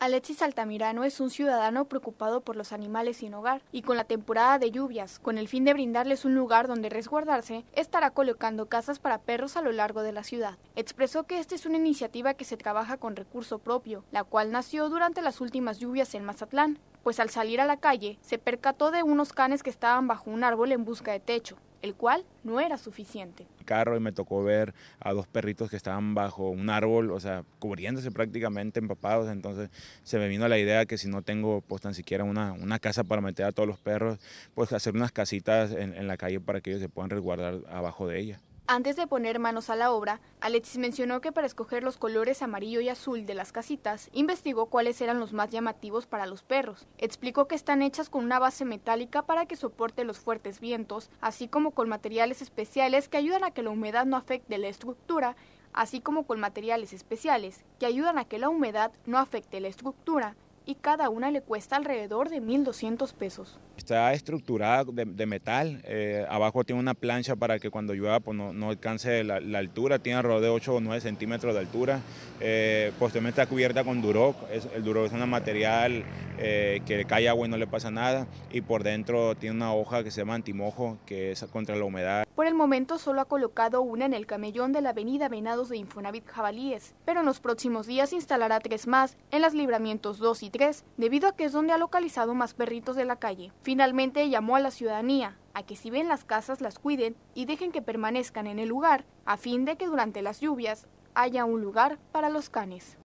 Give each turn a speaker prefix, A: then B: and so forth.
A: Alexis Altamirano es un ciudadano preocupado por los animales sin hogar y con la temporada de lluvias, con el fin de brindarles un lugar donde resguardarse, estará colocando casas para perros a lo largo de la ciudad. Expresó que esta es una iniciativa que se trabaja con recurso propio, la cual nació durante las últimas lluvias en Mazatlán, pues al salir a la calle se percató de unos canes que estaban bajo un árbol en busca de techo el cual no era suficiente.
B: Carro y me tocó ver a dos perritos que estaban bajo un árbol, o sea, cubriéndose prácticamente empapados, entonces se me vino la idea que si no tengo pues tan siquiera una, casa para meter a todos los perros, pues hacer unas casitas en, en la calle para que ellos se puedan resguardar abajo de ella.
A: Antes de poner manos a la obra, Alexis mencionó que para escoger los colores amarillo y azul de las casitas, investigó cuáles eran los más llamativos para los perros. Explicó que están hechas con una base metálica para que soporte los fuertes vientos, así como con materiales especiales que ayudan a que la humedad no afecte la estructura, así como con materiales especiales que ayudan a que la humedad no afecte la estructura, y cada una le cuesta alrededor de 1.200 pesos.
B: Está estructurada de, metal, eh, abajo tiene una plancha para que cuando llueva pues, no, alcance la, altura, tiene alrededor de 8 o 9 centímetros de altura, eh, posteriormente está cubierta con duroc, el duroc es un material eh, que le cae agua y no le pasa nada y por dentro tiene una hoja que se llama antimojo que es contra la humedad.
A: Por el momento solo ha colocado una en el camellón de la avenida Venados de Infonavit Jabalíes, pero en los próximos días instalará tres más en las libramientos 2 y 3 debido a que es donde ha localizado más perritos de la calle. Finalmente llamó a la ciudadanía a que si ven las casas las cuiden y dejen que permanezcan en el lugar, a fin de que durante las lluvias haya un lugar para los canes.